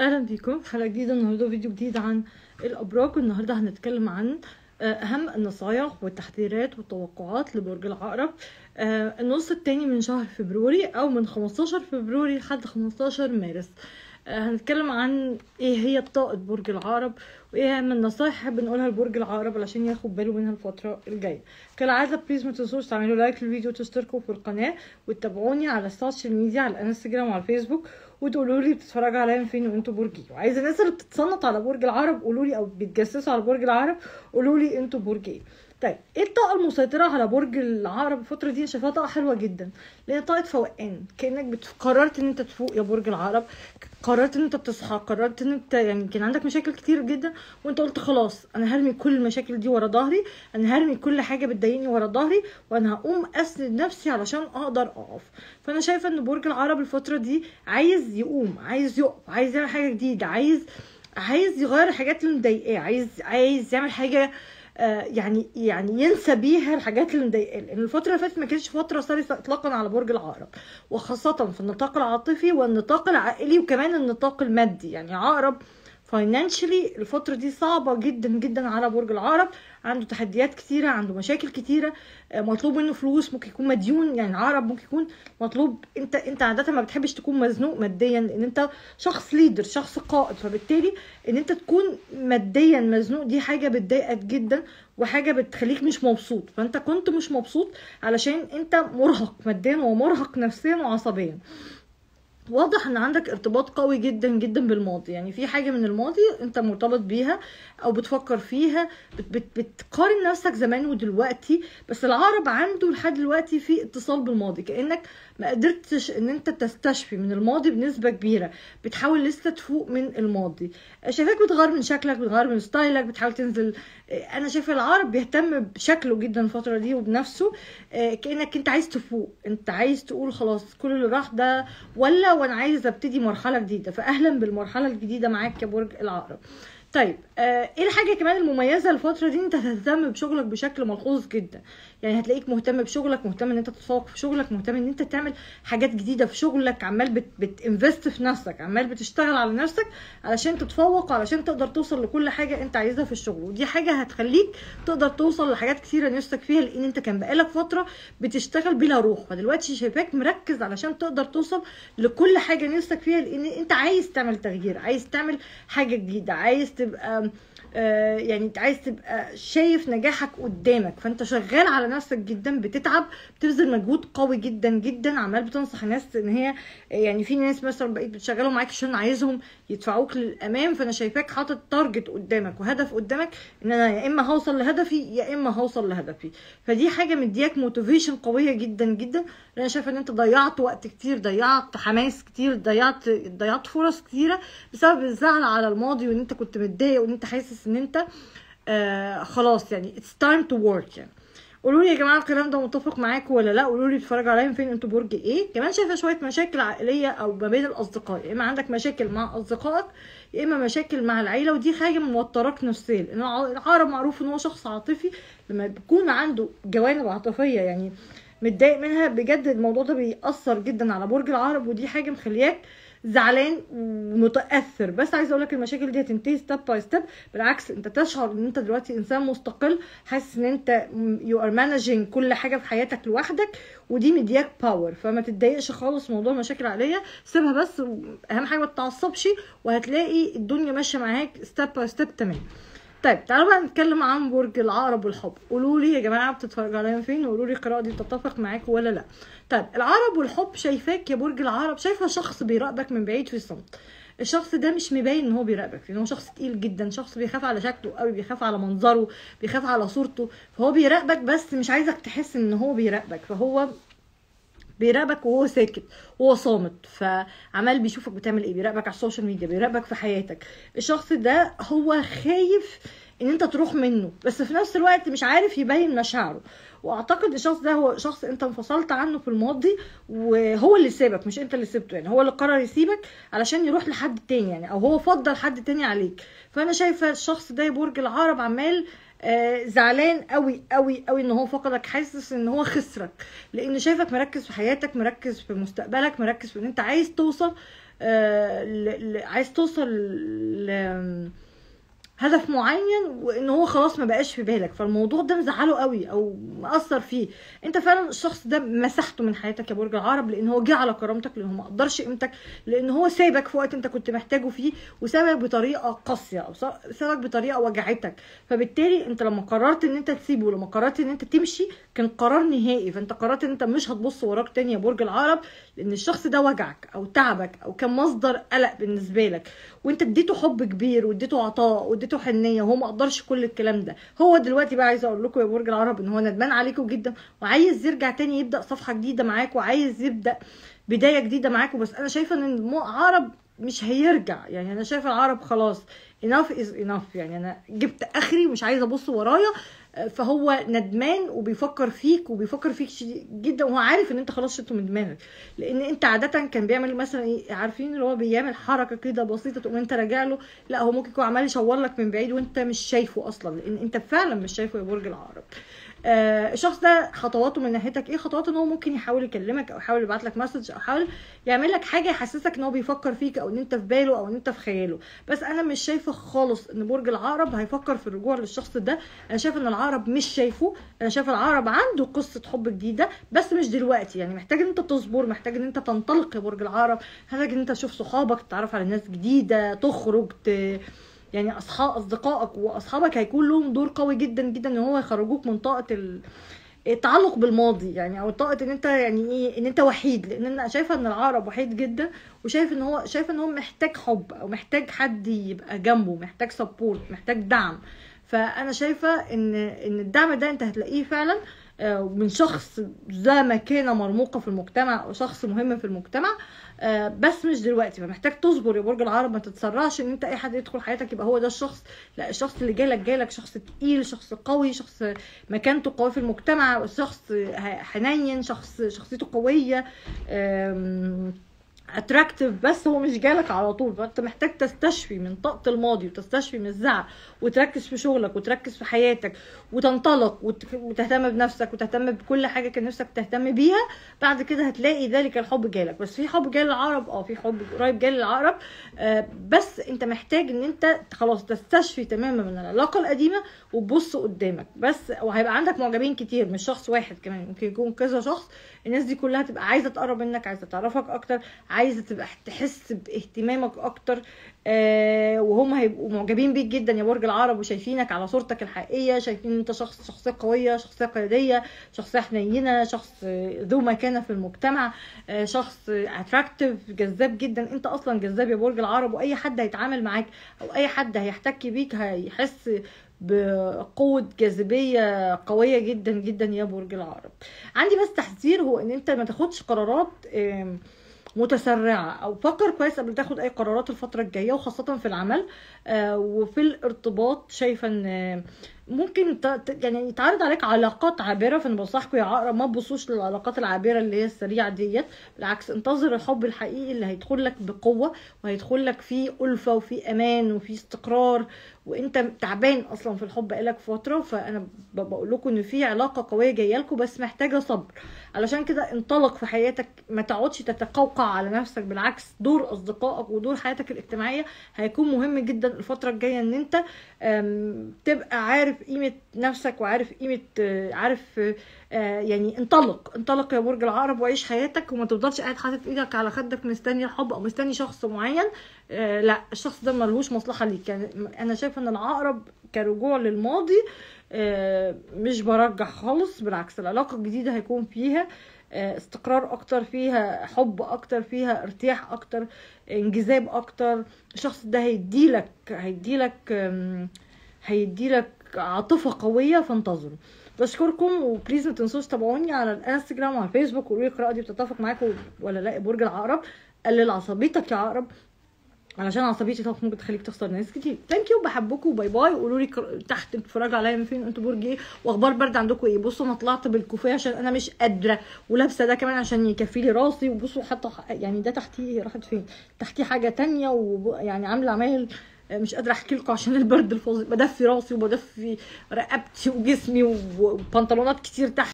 اهلا بيكم في حلقه جديده النهارده فيديو جديد عن الابراج والنهارده هنتكلم عن آه، اهم النصايح والتحذيرات والتوقعات لبرج العقرب آه، النص التاني من شهر فبروري او من 15 فبروري لحد 15 مارس آه، هنتكلم عن ايه هي بطاقه برج العقرب وايه اهم النصايح بنقولها لبرج العقرب علشان ياخد باله منها الفتره الجايه كالعاده بليز ما تنسوش تعملوا لايك للفيديو وتشتركوا في القناه وتتابعوني على السوشيال ميديا على الانستجرام وعلى الفيسبوك وتقولوا لي بتتفرجوا عليا من فين وانتوا برجي إيه؟ وعايزه الناس اللي بتتصنط على برج العرب قولوا لي او بتجسسوا على برج العرب قولوا لي انتوا برج ايه طيب ايه الطاقه المسيطره على برج العقرب الفتره دي شايفاها طاقه حلوه جدا لان طاقه فوقان كانك بتف... قررت ان انت تفوق يا برج العقرب قررت ان انت تصحى قررت ان انت يعني كان عندك مشاكل كتير جدا وانت قلت خلاص انا هرمي كل المشاكل دي ورا ظهري انا هرمي كل حاجه بتضايقني ورا ظهري وانا هقوم اسند نفسي علشان اقدر اقف فانا شايفه ان برج العقرب الفتره دي عايز يقوم عايز يقف عايز يعمل حاجه جديده عايز عايز يغير الحاجات اللي مضايقاه عايز عايز يعمل حاجه آه، يعني يعني ينسى بيها الحاجات اللي مضايقاه لان الفتره اللي فاتت ما كانتش فتره سلسه اطلاقا على برج العقرب وخاصه في النطاق العاطفي والنطاق العائلي وكمان النطاق المادي يعني عقرب فاينانشلي الفتره دي صعبه جدا جدا على برج العقرب عنده تحديات كتيره عنده مشاكل كتيره آه، مطلوب منه فلوس ممكن يكون مديون يعني عقرب ممكن يكون مطلوب انت انت عاده ما بتحبش تكون مزنوق ماديا لان انت شخص ليدر شخص قائد فبالتالي ان انت تكون ماديا مزنوق دي حاجه بتضايقك جدا وحاجه بتخليك مش مبسوط فانت كنت مش مبسوط علشان انت مرهق ماديا ومرهق نفسيا وعصبيا واضح ان عندك ارتباط قوي جدا جدا بالماضي يعني في حاجه من الماضي انت مرتبط بيها او بتفكر فيها بتقارن نفسك زمان ودلوقتي بس العرب عنده لحد دلوقتي في اتصال بالماضي كانك ما قدرتش ان انت تستشفي من الماضي بنسبه كبيره بتحاول لسه تفوق من الماضي شايفاك بتغير من شكلك بتغير من ستايلك بتحاول تنزل انا شايفه العرب بيهتم بشكله جدا الفتره دي وبنفسه آه، كانك انت عايز تفوق انت عايز تقول خلاص كل اللي راح ده ولا وانا عايز ابتدي مرحله جديده فاهلا بالمرحله الجديده معاك يا برج العقرب طيب آه ايه الحاجه كمان المميزه الفتره دي انت تهتم بشغلك بشكل ملحوظ جدا يعني هتلاقيك مهتم بشغلك مهتم ان انت تتفوق في شغلك مهتم ان انت تعمل حاجات جديده في شغلك عمال بت بتنفست في نفسك عمال بتشتغل على نفسك علشان تتفوق علشان تقدر توصل لكل حاجه انت عايزها في الشغل ودي حاجه هتخليك تقدر توصل لحاجات كثيره نفسك فيها لان انت كان بقالك فتره بتشتغل بلا روح فدلوقتي شايفاك مركز علشان تقدر توصل لكل حاجه نفسك فيها لان انت عايز تعمل تغيير عايز تعمل حاجه جديده عايز تبقى آه، يعني عايز تبقى شايف نجاحك قدامك فانت شغال على نفسك جدا بتتعب بتبذل مجهود قوي جدا جدا عمال بتنصح الناس ان هي يعني في ناس مثلا بقيت بتشغلهم معاك عشان عايزهم يدفعوك للامام فانا شايفاك حاطط تارجت قدامك وهدف قدامك ان انا يا اما هوصل لهدفي يا اما هوصل لهدفي فدي حاجه مدياك موتيفيشن قويه جدا جدا انا شايفه ان انت ضيعت وقت كتير ضيعت حماس كتير ضيعت ضيعت فرص كتيره بسبب الزعل على الماضي وان انت كنت متضايق وان انت حاسس ان انت آه خلاص يعني اتس تايم تو work يعني قولوا لي يا جماعه الكلام ده متفق معاكم ولا لا قولوا لي بتتفرجوا عليا فين انتوا برج ايه كمان شايفه شويه مشاكل عائليه او ما بين الاصدقاء يا اما عندك مشاكل مع اصدقائك يا اما مشاكل مع العيله ودي حاجه موتراك نفسيا العقرب معروف ان هو شخص عاطفي لما بيكون عنده جوانب عاطفيه يعني آه متضايق منها بجد الموضوع ده بيأثر جدا على برج العقرب ودي حاجه مخلياك زعلان ومتاثر بس عايزه اقول لك المشاكل دي هتنتهي ستيب باي ستيب بالعكس انت تشعر ان انت دلوقتي انسان مستقل حاسس ان انت يو ار مانجينج كل حاجه في حياتك لوحدك ودي مدياك باور فما تتضايقش خالص موضوع مشاكل عائليه سيبها بس اهم حاجه ما تتعصبش وهتلاقي الدنيا ماشيه معاك ستيب باي ستيب تمام طيب تعالوا بقى نتكلم عن برج العقرب والحب قولوا لي يا جماعه بتتفرجوا عليا فين وقولوا لي القراءه دي تتفق معاك ولا لا طيب العقرب والحب شايفاك يا برج العقرب شايفه شخص بيراقبك من بعيد في الصمت الشخص ده مش مبين ان هو بيراقبك لان هو شخص تقيل جدا شخص بيخاف على شكله قوي بيخاف على منظره بيخاف على صورته فهو بيراقبك بس مش عايزك تحس ان هو بيراقبك فهو بيراقبك وهو ساكت وهو صامت فعمال بيشوفك بتعمل ايه بيراقبك على السوشيال ميديا بيراقبك في حياتك الشخص ده هو خايف ان انت تروح منه بس في نفس الوقت مش عارف يبين مشاعره واعتقد الشخص ده هو شخص انت انفصلت عنه في الماضي وهو اللي سابك مش انت اللي سبته يعني هو اللي قرر يسيبك علشان يروح لحد تاني يعني او هو فضل حد تاني عليك فانا شايفه الشخص ده برج العقرب عمال آه، زعلان قوي قوي قوي ان هو فقدك حاسس ان هو خسرك لان شايفك مركز في حياتك مركز في مستقبلك مركز في ان انت عايز توصل آه، عايز توصل ل... هدف معين وان هو خلاص ما بقاش في بالك فالموضوع ده مزعله قوي او مأثر فيه انت فعلا الشخص ده مسحته من حياتك يا برج العرب لان هو جه على كرامتك لان هو ما قدرش قيمتك لان هو سابك في وقت انت كنت محتاجه فيه وسابك بطريقه قاسيه او سابك بطريقه وجعتك فبالتالي انت لما قررت ان انت تسيبه لما قررت ان انت تمشي كان قرار نهائي فانت قررت ان انت مش هتبص وراك تاني يا برج العرب لان الشخص ده وجعك او تعبك او كان مصدر قلق بالنسبه لك وانت اديته حب كبير واديته عطاء واديته اديته حنيه وهو ما قدرش كل الكلام ده هو دلوقتي بقى عايز اقول لكم يا برج العرب ان هو ندمان عليكم جدا وعايز يرجع تاني يبدا صفحه جديده معاكم وعايز يبدا بدايه جديده معاكم بس انا شايفه ان العرب مش هيرجع يعني انا شايفه العرب خلاص enough is enough يعني انا جبت اخري ومش عايزه ابص ورايا فهو ندمان وبيفكر فيك وبيفكر فيك جدا وهو عارف ان انت خلاص شلته من دماغك لان انت عاده كان بيعمل مثلا ايه عارفين اللي هو بيعمل حركه كده بسيطه تقوم انت راجع له لا هو ممكن يكون عمال يشاور لك من بعيد وانت مش شايفه اصلا لان انت فعلا مش شايفه يا برج العقرب آه، الشخص ده خطواته من ناحيتك ايه خطواته ان هو ممكن يحاول يكلمك او يحاول يبعت لك مسج او يحاول يعمل لك حاجه يحسسك ان هو بيفكر فيك او ان انت في باله او ان انت في خياله بس انا مش شايفه خالص ان برج العقرب هيفكر في الرجوع للشخص ده انا شايفه ان العقرب مش شايفه انا شايفه العقرب عنده قصه حب جديده بس مش دلوقتي يعني محتاج ان انت تصبر محتاج ان انت تنطلق يا برج العقرب محتاج ان انت تشوف صحابك تتعرف على ناس جديده تخرج ت... يعني اصحاب اصدقائك واصحابك هيكون لهم دور قوي جدا جدا ان هو يخرجوك من طاقه ال... التعلق بالماضي يعني او طاقه ان انت يعني ايه ان انت وحيد لان انا شايفه ان العقرب وحيد جدا وشايف ان هو شايف ان هو محتاج حب او محتاج حد يبقى جنبه محتاج سبورت محتاج دعم فانا شايفه ان ان الدعم ده انت هتلاقيه فعلا آه آه، من شخص ذا مكانه مرموقه في المجتمع وشخص مهم في المجتمع آه، بس مش دلوقتي فمحتاج تصبر يا برج العرب ما تتسرعش ان انت اي حد يدخل حياتك يبقى هو ده الشخص لا الشخص اللي جالك جالك شخص تقيل شخص قوي شخص مكانته قوي في المجتمع شخص حنين شخص شخصيته قويه اتراكتيف بس هو مش جالك على طول فانت محتاج تستشفي من طاقه الماضي وتستشفي من الزعل وتركز في شغلك وتركز في حياتك وتنطلق وتهتم بنفسك وتهتم بكل حاجه كان نفسك تهتم بيها بعد كده هتلاقي ذلك الحب جالك بس في حب جال للعرب اه في حب قريب جال للعرب آه بس انت محتاج ان انت خلاص تستشفي تماما من العلاقه القديمه وتبص قدامك بس وهيبقى عندك معجبين كتير مش شخص واحد كمان ممكن يكون كذا شخص الناس دي كلها تبقى عايزه تقرب منك عايزه تعرفك اكتر عايزه تبقى تحس باهتمامك اكتر آه وهم هيبقوا معجبين بيك جدا يا برج العرب وشايفينك على صورتك الحقيقيه شايفين انت شخص شخصيه قويه شخصيه قياديه شخصيه حنينه شخص ذو مكانه في المجتمع آه شخص اتراكتيف جذاب جدا انت اصلا جذاب يا برج العرب واي حد هيتعامل معاك او اي حد هيحتك بيك هيحس بقوة جاذبية قوية جدا جدا يا برج العرب عندي بس تحذير هو ان انت ما تاخدش قرارات آه متسرعه او فكر كويس قبل تاخد اي قرارات الفتره الجايه وخاصه في العمل آه، وفي الارتباط شايفه ان ممكن يعني يتعرض عليك علاقات عابره فانا بنصحكم يا عقرب ما تبصوش للعلاقات العابره اللي هي السريعه ديت بالعكس انتظر الحب الحقيقي اللي هيدخل لك بقوه وهيدخل لك فيه الفه وفي امان وفي استقرار وانت تعبان اصلا في الحب بقالك فتره فانا بقول لكم ان في علاقه قويه جايه لكم بس محتاجه صبر علشان كده انطلق في حياتك ما تقعدش تتقوقع على نفسك بالعكس دور اصدقائك ودور حياتك الاجتماعيه هيكون مهم جدا الفتره الجايه ان انت تبقى عارف عارف قيمه نفسك وعارف قيمه عارف آه، يعني انطلق انطلق يا برج العقرب وعيش حياتك وما تفضلش قاعد حاطط ايدك على خدك مستني حب او مستني شخص معين آه، لا الشخص ده ملهوش مصلحه ليك يعني انا شايفه ان العقرب كرجوع للماضي آه، مش برجح خالص بالعكس العلاقه الجديده هيكون فيها استقرار اكتر فيها حب اكتر فيها ارتياح اكتر انجذاب اكتر الشخص ده هيديلك هيديلك هيديلك عاطفه قويه فانتظروا بشكركم وبليز ما تنسوش تابعوني على الانستجرام وعلى الفيسبوك وقولوا لي القراءه دي بتتفق معاكم ولا لا برج العقرب قلل عصبيتك يا عقرب علشان عصبيتي طبعا ممكن تخليك تخسر ناس كتير ثانك يو بحبكم باي باي قولوا لي تحت اتفرجوا عليا من فين انتوا برج ايه واخبار برد عندكم ايه بصوا انا طلعت بالكوفيه عشان انا مش قادره ولابسه ده كمان عشان يكفي لي راسي وبصوا حتى يعني ده تحتيه راحت فين تحتيه حاجه تانية ويعني عامله عمايل مش قادره احكي لكم عشان البرد الفظيع بدفي راسي وبدفي رقبتي وجسمي وبنطلونات كتير تحت